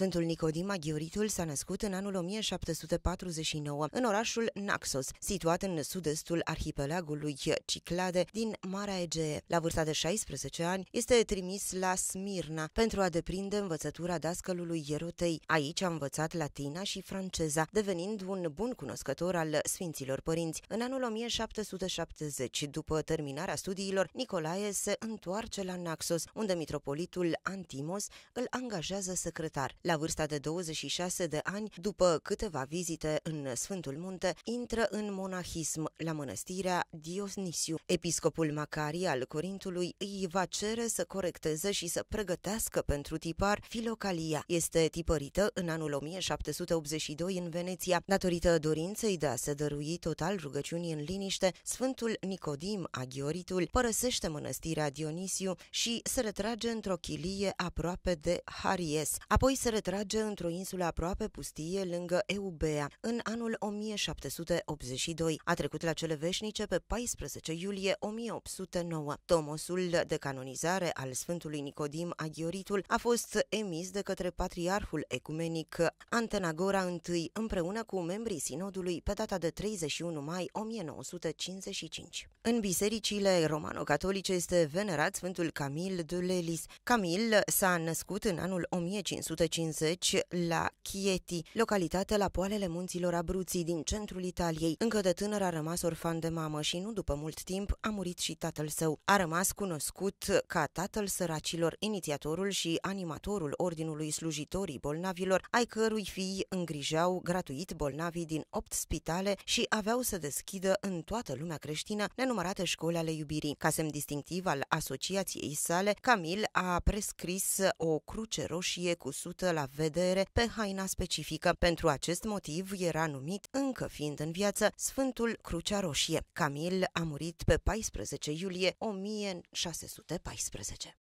Sfântul Nicodima Ghioritul s-a născut în anul 1749 în orașul Naxos, situat în sud-estul arhipelagului Ciclade din Marea Egee. La vârsta de 16 ani este trimis la Smirna pentru a deprinde învățătura dascălului Ierotei. Aici a învățat latina și franceza, devenind un bun cunoscător al Sfinților Părinți. În anul 1770, după terminarea studiilor, Nicolae se întoarce la Naxos, unde mitropolitul Antimos îl angajează secretar la vârsta de 26 de ani, după câteva vizite în Sfântul Munte, intră în monahism la mănăstirea Dionisiu. Episcopul Macari al Corintului îi va cere să corecteze și să pregătească pentru tipar Filocalia. Este tipărită în anul 1782 în Veneția. Datorită dorinței de a se dărui total rugăciunii în liniște, Sfântul Nicodim Aghioritul părăsește mănăstirea Dionisiu și se retrage într-o chilie aproape de Haries. Apoi se retrage într-o insulă aproape pustie lângă Eubea în anul 1782. A trecut la cele veșnice pe 14 iulie 1809. Tomosul de canonizare al Sfântului Nicodim Aghioritul a fost emis de către Patriarhul Ecumenic Antenagora I împreună cu membrii sinodului pe data de 31 mai 1955. În bisericile romano-catolice este venerat Sfântul Camil de Lelis. Camil s-a născut în anul 1550 150 la Chieti, localitate la poalele munților Abruții din centrul Italiei. Încă de tânăr a rămas orfan de mamă și nu după mult timp a murit și tatăl său. A rămas cunoscut ca tatăl săracilor, inițiatorul și animatorul Ordinului Slujitorii Bolnavilor, ai cărui fii îngrijau gratuit bolnavii din 8 spitale și aveau să deschidă în toată lumea creștină nenumărate școli ale iubirii. Ca semn distinctiv al asociației sale, Camil a prescris o cruce roșie cu sută la vedere pe haina specifică. Pentru acest motiv era numit, încă fiind în viață, Sfântul Crucea Roșie. Camil a murit pe 14 iulie 1614.